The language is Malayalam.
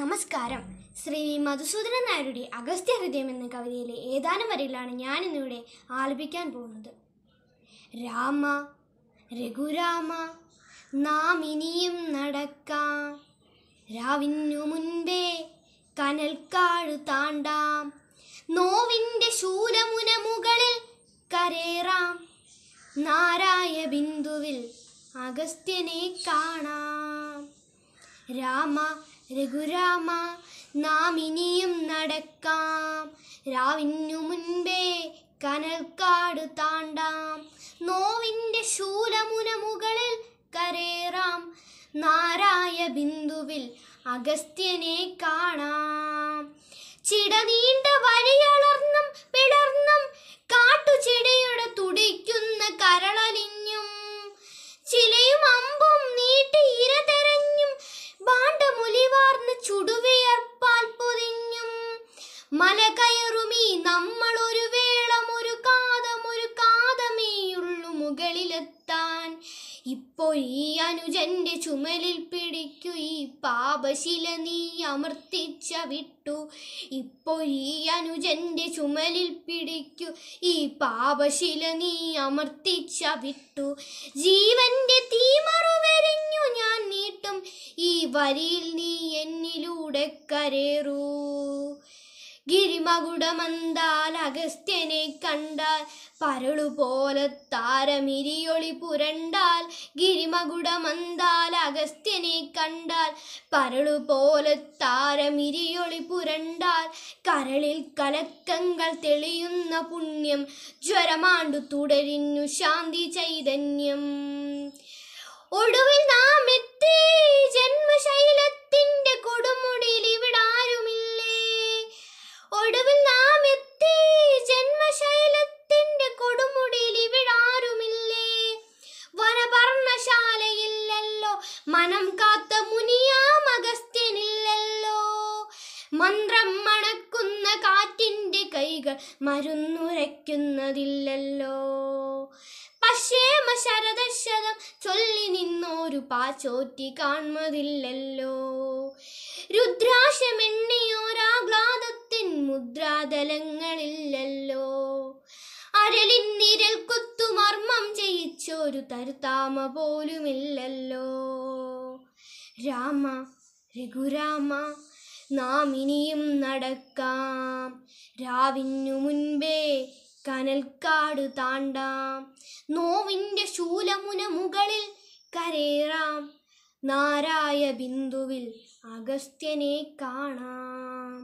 നമസ്കാരം ശ്രീ മധുസൂദനൻ നായരുടെ അഗസ്ത്യ ഹൃദയം എന്ന കവിതയിലെ ഏതാനും വരികളാണ് ഞാൻ ഇന്നിവിടെ ആലപിക്കാൻ പോകുന്നത് രാമ രഘുരാമ നാം ഇനിയും നടക്കാം രാവിനു മുൻപേ കനൽക്കാട് താണ്ടാം നോവിൻ്റെ ശൂലമുന മുകളിൽ കരേറാം നാരായ ബിന്ദുവിൽ അഗസ്ത്യനെ കാണാം രാമ രഘുരാമ നാം ഇനിയും നടക്കാം രാവിനു മുൻപേ കനൽ കാട് താണ്ടാം നോവിൻ്റെ ശൂലമുന മുകളിൽ കരേറാം നാരായ ബിന്ദുവിൽ അഗസ്ത്യനെ കാണാം ചിട നീണ്ട വഴിയള മല കയറുമീ നമ്മൾ ഒരു വേളം ഒരു കാതം ഒരു കാതമേയുള്ളു മുകളിലെത്താൻ ഇപ്പോൾ ഈ അനുജന്റെ ചുമലിൽ പിടിക്കു ഈ പാപശില നീ അമർത്തിച്ച വിട്ടു ഇപ്പോൾ ഈ അനുജന്റെ ചുമലിൽ പിടിക്കു ഈ പാപശില നീ അമർത്തിച്ച വിട്ടു ജീവന്റെ തീമറുവരിഞ്ഞു ഞാൻ നീട്ടും ഈ വരിയിൽ നീ എന്നിലൂടെ കരേറൂ ഗിരിമകുടമന്താൽ അഗസ്ത്യനെ കണ്ടാൽ പരളുപോലെ താരമിരിയൊളി പുരണ്ടാൽ ഗിരിമകുടമന്താൽ അഗസ്ത്യനെ കണ്ടാൽ പരളുപോലെ താരമിരിയൊളി പുരണ്ടാൽ കരളിൽ കലക്കങ്ങൾ തെളിയുന്ന പുണ്യം ജ്വരമാണ്ടു തുടരിന്നു ശാന്തി ചൈതന്യം ഒടുവിൽ നാം എത്തി നാം എത്തി ജന്മശൈലത്തിന്റെ കൊടുമുടിയിൽ ഇവിടാരുമില്ലേ വനപർണശാലയില്ലല്ലോ മനം കാത്ത മുനിയാം മന്ത്രം മണക്കുന്ന കാറ്റിന്റെ മരുന്നുരയ്ക്കുന്നതില്ലല്ലോ പക്ഷേമ ശരദശതം ചൊല്ലി നിന്നോരു പാച്ചോറ്റി കാണുന്നതില്ലല്ലോ രുദ്രാശമെണ്ണിയോരാഗ്ലാദത്തിൻ മുദ്രാതലങ്ങളില്ലല്ലോ അരളിൻ നിരൽ കുത്തുമർമ്മം ചെയ്യിച്ചൊരു തരുത്താമ പോലുമില്ലല്ലോ രാമ രഘുരാമ നാം ഇനിയും നടക്കാം രാവിനു മുൻപേ കനൽക്കാട് താണ്ടാം നോവിൻ്റെ ശൂലമുന മുകളിൽ കരേറാം നാരായ ബിന്ദുവിൽ അഗസ്ത്യനെ കാണാം